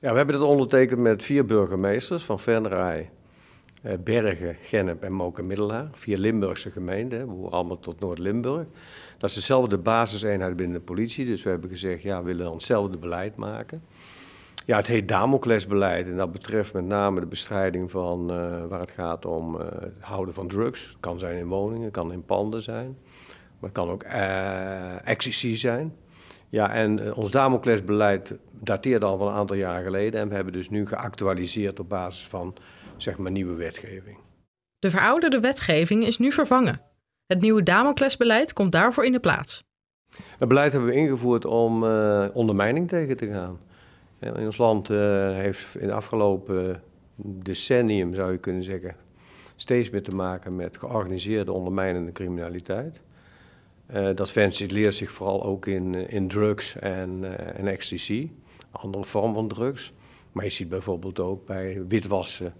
Ja, we hebben dat ondertekend met vier burgemeesters van Venray, eh, Bergen, Gennep en Moken-Middelaar. Vier Limburgse gemeenten, we allemaal tot Noord-Limburg. Dat is dezelfde basiseenheid binnen de politie, dus we hebben gezegd, ja, we willen hetzelfde beleid maken. Ja, het heet Damoclesbeleid en dat betreft met name de bestrijding van eh, waar het gaat om eh, het houden van drugs. Het kan zijn in woningen, het kan in panden zijn, maar het kan ook uh, ecstasy zijn. Ja, en eh, ons Damoklesbeleid dateerde al van een aantal jaren geleden en we hebben dus nu geactualiseerd op basis van zeg maar, nieuwe wetgeving. De verouderde wetgeving is nu vervangen. Het nieuwe Damoklesbeleid komt daarvoor in de plaats. Het beleid hebben we ingevoerd om eh, ondermijning tegen te gaan. In ons land eh, heeft in de afgelopen decennium, zou je kunnen zeggen, steeds meer te maken met georganiseerde ondermijnende criminaliteit. Eh, dat dat leert zich vooral ook in, eh, in drugs en, uh, en ecstasy, andere vorm van drugs. Maar je ziet bijvoorbeeld ook bij witwassen.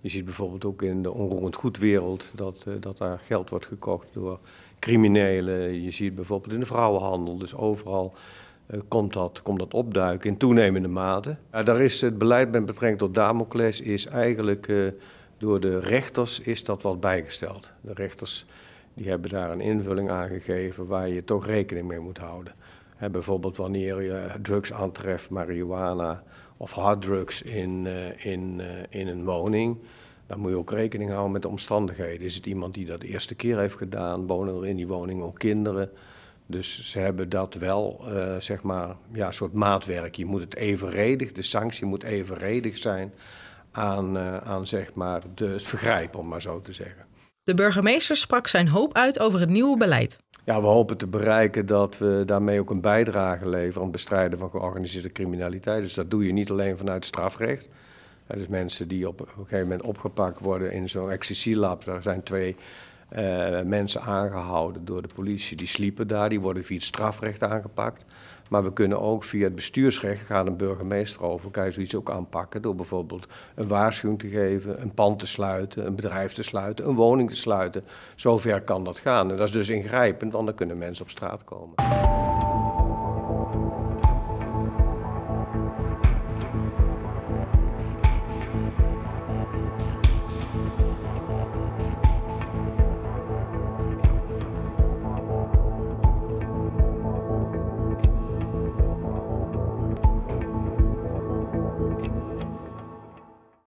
Je ziet bijvoorbeeld ook in de onroerend goedwereld dat, dat daar geld wordt gekocht door criminelen. Je ziet bijvoorbeeld in de vrouwenhandel. Dus overal komt, dat, komt dat opduiken in toenemende mate. daar is het beleid met betrekking tot Damocles is eigenlijk door de rechters is dat wat bijgesteld. De rechters die hebben daar een invulling aan gegeven waar je toch rekening mee moet houden. bijvoorbeeld wanneer je drugs aantreft, marihuana of harddrugs in, eh, in, eh, in een woning, dan moet je ook rekening houden met de omstandigheden. Is het iemand die dat de eerste keer heeft gedaan? Wonen er in die woning ook kinderen? Dus ze hebben dat wel, eh, zeg maar, ja, een soort maatwerk. Je moet het evenredig, de sanctie moet evenredig zijn aan, aan zeg maar, de, het vergrijp, om maar zo te zeggen. De burgemeester sprak zijn hoop uit over het nieuwe beleid. Ja, we hopen te bereiken dat we daarmee ook een bijdrage leveren aan het bestrijden van georganiseerde criminaliteit. Dus dat doe je niet alleen vanuit strafrecht. dus mensen die op, een gegeven moment opgepakt worden in zo'n XCC-lab, daar zijn twee eh, mensen aangehouden door de politie, die sliepen daar, die worden via het strafrecht aangepakt. Maar we kunnen ook via het bestuursrecht, gaat een burgemeester over, kan je zoiets ook aanpakken door bijvoorbeeld een waarschuwing te geven, een pand te sluiten, een bedrijf te sluiten, een woning te sluiten. Zover kan dat gaan. En dat is dus ingrijpend, want dan kunnen mensen op straat komen.